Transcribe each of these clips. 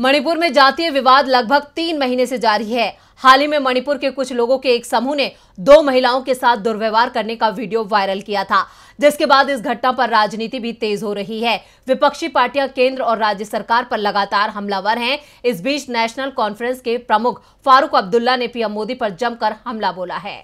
मणिपुर में जातीय विवाद लगभग तीन महीने से जारी है हाल ही में मणिपुर के कुछ लोगों के एक समूह ने दो महिलाओं के साथ दुर्व्यवहार करने का वीडियो वायरल किया था जिसके बाद इस घटना पर राजनीति भी तेज हो रही है विपक्षी पार्टियां केंद्र और राज्य सरकार पर लगातार हमलावर हैं इस बीच नेशनल कॉन्फ्रेंस के प्रमुख फारूक अब्दुल्ला ने पीएम मोदी पर जमकर हमला बोला है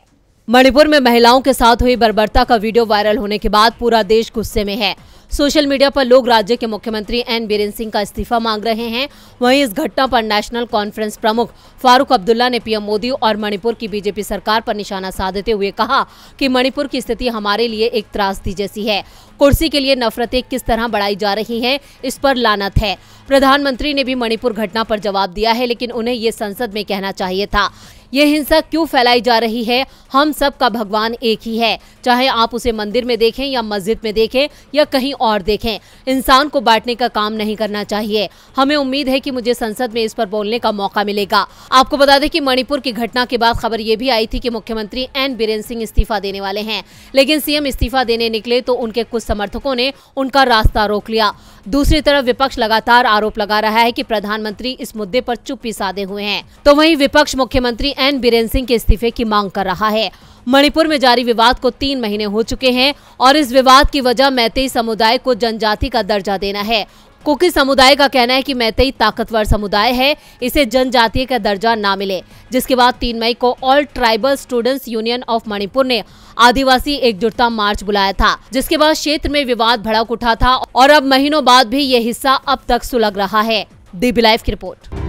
मणिपुर में महिलाओं के साथ हुई बर्बरता का वीडियो वायरल होने के बाद पूरा देश गुस्से में है सोशल मीडिया पर लोग राज्य के मुख्यमंत्री एन बीरेन सिंह का इस्तीफा मांग रहे हैं वहीं इस घटना पर नेशनल कॉन्फ्रेंस प्रमुख फारूक अब्दुल्ला ने पीएम मोदी और मणिपुर की बीजेपी सरकार पर निशाना साधते हुए कहा कि मणिपुर की स्थिति हमारे लिए एक त्रासदी जैसी है कुर्सी के लिए नफरतें किस तरह बढ़ाई जा रही है इस पर लानत है प्रधानमंत्री ने भी मणिपुर घटना पर जवाब दिया है लेकिन उन्हें ये संसद में कहना चाहिए था ये हिंसा क्यों फैलाई जा रही है हम सब का भगवान एक ही है चाहे आप उसे मंदिर में देखें या मस्जिद में देखें या कहीं और देखें इंसान को बांटने का काम नहीं करना चाहिए हमें उम्मीद है कि मुझे संसद में इस पर बोलने का मौका मिलेगा आपको बता दें कि मणिपुर की घटना के बाद खबर ये भी आई थी कि मुख्यमंत्री एन बीरेन सिंह इस्तीफा देने वाले हैं लेकिन सीएम इस्तीफा देने निकले तो उनके कुछ समर्थकों ने उनका रास्ता रोक लिया दूसरी तरफ विपक्ष लगातार आरोप लगा रहा है कि प्रधानमंत्री इस मुद्दे पर चुप्पी साधे हुए हैं तो वहीं विपक्ष मुख्यमंत्री एन बीरेन सिंह के इस्तीफे की मांग कर रहा है मणिपुर में जारी विवाद को तीन महीने हो चुके हैं और इस विवाद की वजह मैतेई समुदाय को जनजाति का दर्जा देना है कुकी समुदाय का कहना है कि मैतई ताकतवर समुदाय है इसे जनजातीय का दर्जा ना मिले जिसके बाद तीन मई को all tribal students union of Manipur ने आदिवासी एकजुटता मार्च बुलाया था जिसके बाद क्षेत्र में विवाद भड़क उठा था और अब महीनों बाद भी ये हिस्सा अब तक सुलग रहा है दी लाइव की रिपोर्ट